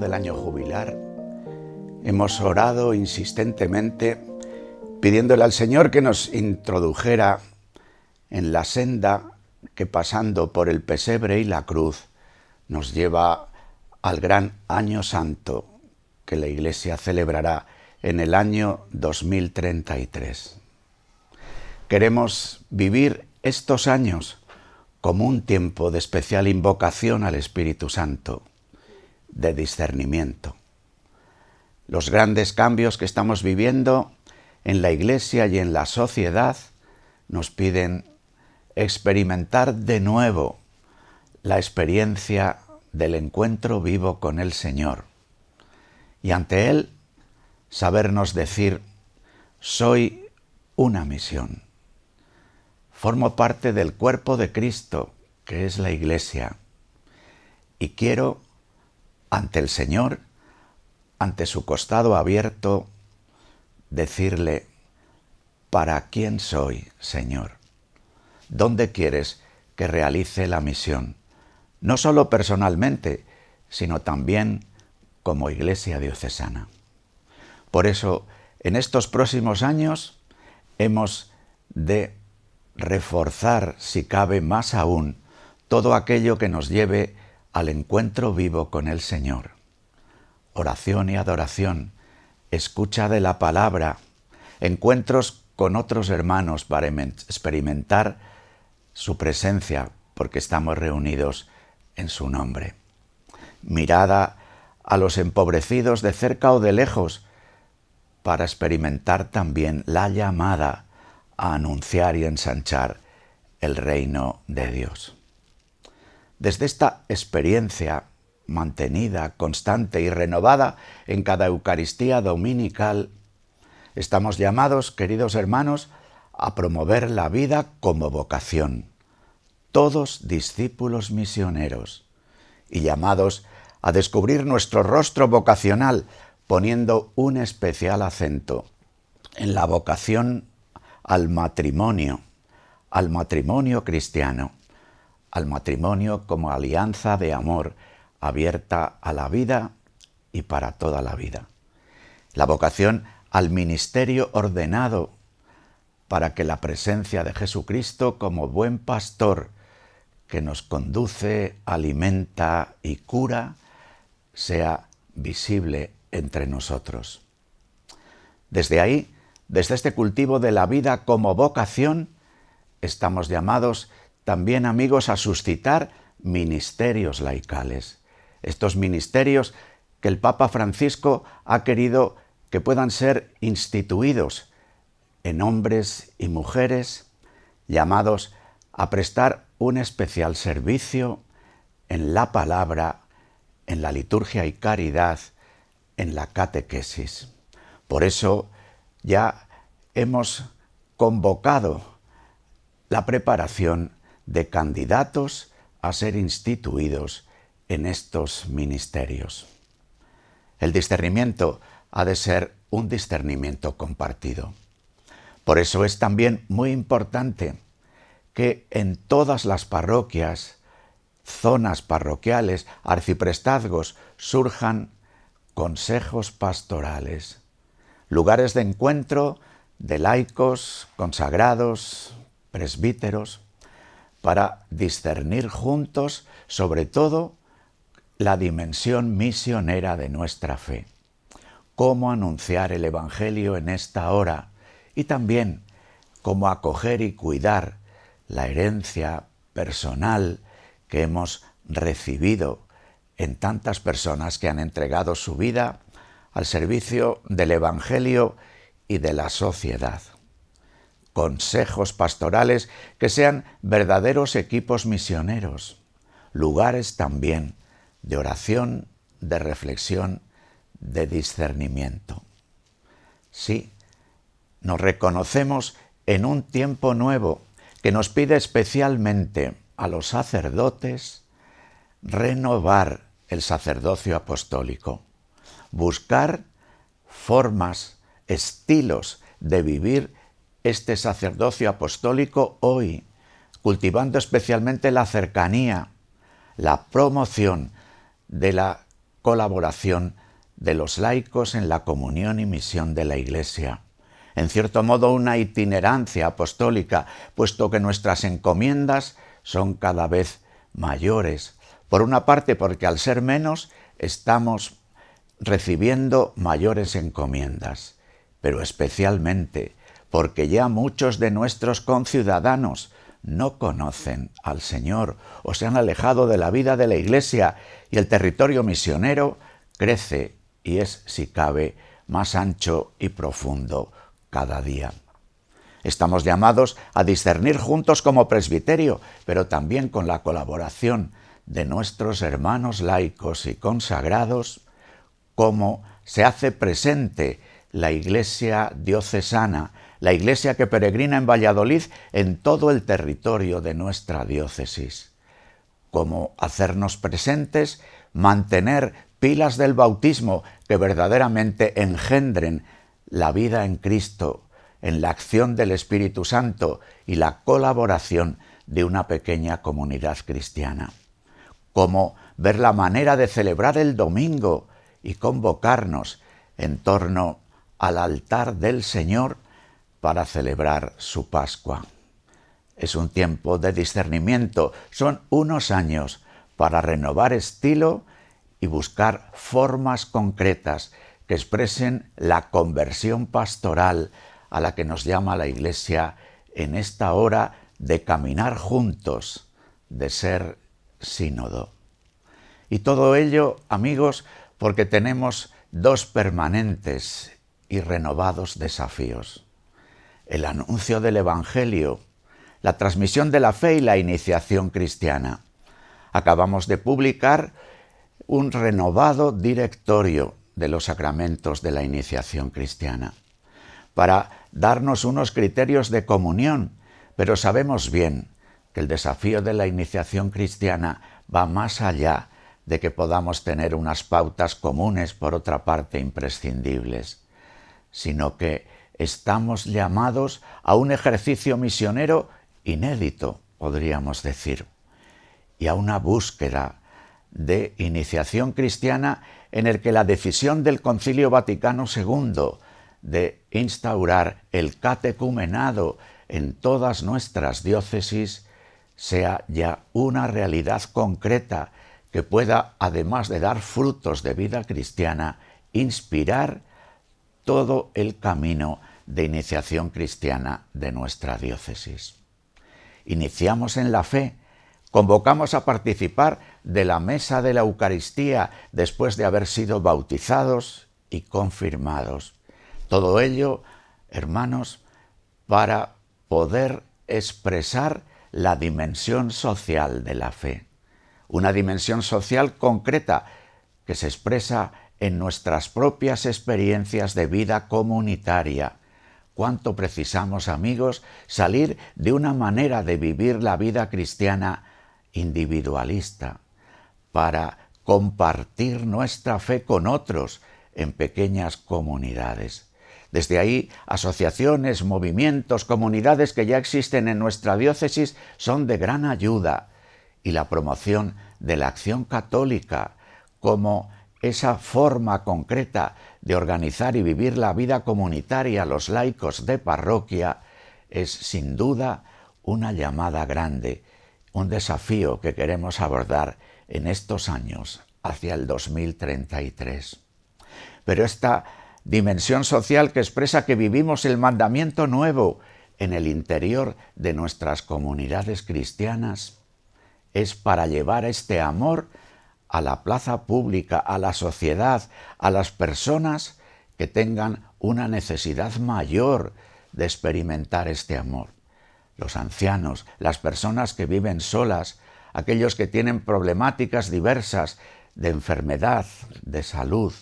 del año jubilar, hemos orado insistentemente pidiéndole al Señor que nos introdujera en la senda que pasando por el pesebre y la cruz nos lleva al gran año santo que la Iglesia celebrará en el año 2033. Queremos vivir estos años como un tiempo de especial invocación al Espíritu Santo, de discernimiento. Los grandes cambios que estamos viviendo en la Iglesia y en la sociedad nos piden experimentar de nuevo la experiencia del encuentro vivo con el Señor. Y ante Él, sabernos decir, soy una misión. Formo parte del cuerpo de Cristo, que es la Iglesia, y quiero ante el Señor, ante su costado abierto, decirle, ¿para quién soy, Señor? ¿Dónde quieres que realice la misión? No solo personalmente, sino también como iglesia diocesana. Por eso, en estos próximos años hemos de reforzar, si cabe más aún, todo aquello que nos lleve al encuentro vivo con el Señor. Oración y adoración, escucha de la palabra, encuentros con otros hermanos para experimentar su presencia, porque estamos reunidos en su nombre. Mirada a los empobrecidos de cerca o de lejos, para experimentar también la llamada a anunciar y ensanchar el reino de Dios. Desde esta experiencia mantenida, constante y renovada en cada Eucaristía dominical, estamos llamados, queridos hermanos, a promover la vida como vocación, todos discípulos misioneros, y llamados a descubrir nuestro rostro vocacional, poniendo un especial acento en la vocación al matrimonio, al matrimonio cristiano al matrimonio como alianza de amor abierta a la vida y para toda la vida. La vocación al ministerio ordenado para que la presencia de Jesucristo como buen pastor que nos conduce, alimenta y cura sea visible entre nosotros. Desde ahí, desde este cultivo de la vida como vocación, estamos llamados también amigos a suscitar ministerios laicales. Estos ministerios que el Papa Francisco ha querido que puedan ser instituidos en hombres y mujeres llamados a prestar un especial servicio en la palabra, en la liturgia y caridad, en la catequesis. Por eso ya hemos convocado la preparación de candidatos a ser instituidos en estos ministerios. El discernimiento ha de ser un discernimiento compartido. Por eso es también muy importante que en todas las parroquias, zonas parroquiales, arciprestazgos, surjan consejos pastorales, lugares de encuentro de laicos, consagrados, presbíteros, para discernir juntos, sobre todo, la dimensión misionera de nuestra fe. Cómo anunciar el Evangelio en esta hora y también cómo acoger y cuidar la herencia personal que hemos recibido en tantas personas que han entregado su vida al servicio del Evangelio y de la sociedad consejos pastorales que sean verdaderos equipos misioneros, lugares también de oración, de reflexión, de discernimiento. Sí, nos reconocemos en un tiempo nuevo que nos pide especialmente a los sacerdotes renovar el sacerdocio apostólico, buscar formas, estilos de vivir este sacerdocio apostólico hoy, cultivando especialmente la cercanía, la promoción de la colaboración de los laicos en la comunión y misión de la Iglesia. En cierto modo, una itinerancia apostólica, puesto que nuestras encomiendas son cada vez mayores. Por una parte, porque al ser menos, estamos recibiendo mayores encomiendas, pero especialmente porque ya muchos de nuestros conciudadanos no conocen al Señor o se han alejado de la vida de la Iglesia y el territorio misionero crece y es, si cabe, más ancho y profundo cada día. Estamos llamados a discernir juntos como presbiterio, pero también con la colaboración de nuestros hermanos laicos y consagrados, cómo se hace presente la Iglesia diocesana la iglesia que peregrina en Valladolid en todo el territorio de nuestra diócesis. Como hacernos presentes, mantener pilas del bautismo que verdaderamente engendren la vida en Cristo, en la acción del Espíritu Santo y la colaboración de una pequeña comunidad cristiana. Como ver la manera de celebrar el domingo y convocarnos en torno al altar del Señor para celebrar su Pascua. Es un tiempo de discernimiento, son unos años para renovar estilo y buscar formas concretas que expresen la conversión pastoral a la que nos llama la Iglesia en esta hora de caminar juntos, de ser sínodo. Y todo ello, amigos, porque tenemos dos permanentes y renovados desafíos el anuncio del Evangelio, la transmisión de la fe y la iniciación cristiana. Acabamos de publicar un renovado directorio de los sacramentos de la iniciación cristiana para darnos unos criterios de comunión, pero sabemos bien que el desafío de la iniciación cristiana va más allá de que podamos tener unas pautas comunes, por otra parte, imprescindibles, sino que estamos llamados a un ejercicio misionero inédito, podríamos decir, y a una búsqueda de iniciación cristiana en el que la decisión del Concilio Vaticano II de instaurar el catecumenado en todas nuestras diócesis sea ya una realidad concreta que pueda, además de dar frutos de vida cristiana, inspirar todo el camino de iniciación cristiana de nuestra diócesis. Iniciamos en la fe, convocamos a participar de la mesa de la Eucaristía después de haber sido bautizados y confirmados. Todo ello, hermanos, para poder expresar la dimensión social de la fe. Una dimensión social concreta que se expresa en nuestras propias experiencias de vida comunitaria, cuánto precisamos, amigos, salir de una manera de vivir la vida cristiana individualista para compartir nuestra fe con otros en pequeñas comunidades. Desde ahí, asociaciones, movimientos, comunidades que ya existen en nuestra diócesis son de gran ayuda y la promoción de la acción católica como esa forma concreta de organizar y vivir la vida comunitaria a los laicos de parroquia es sin duda una llamada grande, un desafío que queremos abordar en estos años hacia el 2033. Pero esta dimensión social que expresa que vivimos el mandamiento nuevo en el interior de nuestras comunidades cristianas es para llevar este amor a la plaza pública, a la sociedad, a las personas que tengan una necesidad mayor de experimentar este amor. Los ancianos, las personas que viven solas, aquellos que tienen problemáticas diversas de enfermedad, de salud,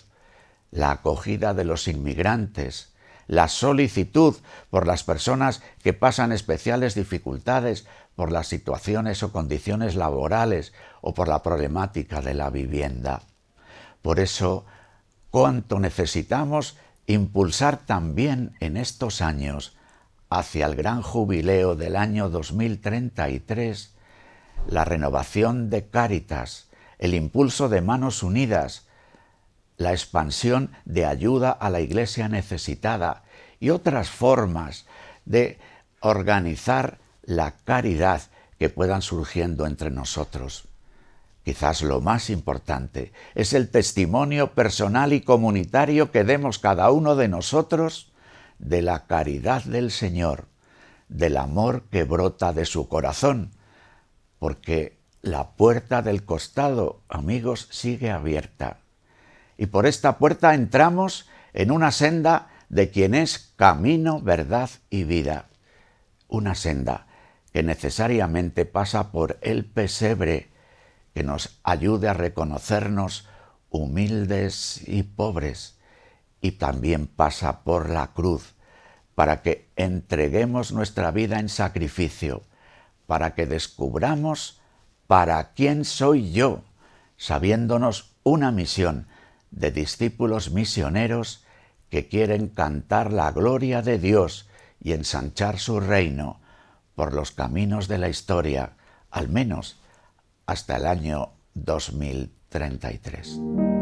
la acogida de los inmigrantes, la solicitud por las personas que pasan especiales dificultades por las situaciones o condiciones laborales o por la problemática de la vivienda. Por eso, cuánto necesitamos impulsar también en estos años, hacia el gran jubileo del año 2033, la renovación de Cáritas, el impulso de manos unidas, la expansión de ayuda a la iglesia necesitada y otras formas de organizar la caridad que puedan surgiendo entre nosotros. Quizás lo más importante es el testimonio personal y comunitario que demos cada uno de nosotros de la caridad del Señor, del amor que brota de su corazón, porque la puerta del costado, amigos, sigue abierta. Y por esta puerta entramos en una senda de quien es camino, verdad y vida. Una senda que necesariamente pasa por el pesebre que nos ayude a reconocernos humildes y pobres, y también pasa por la cruz, para que entreguemos nuestra vida en sacrificio, para que descubramos para quién soy yo, sabiéndonos una misión de discípulos misioneros que quieren cantar la gloria de Dios y ensanchar su reino, por los caminos de la historia, al menos hasta el año 2033.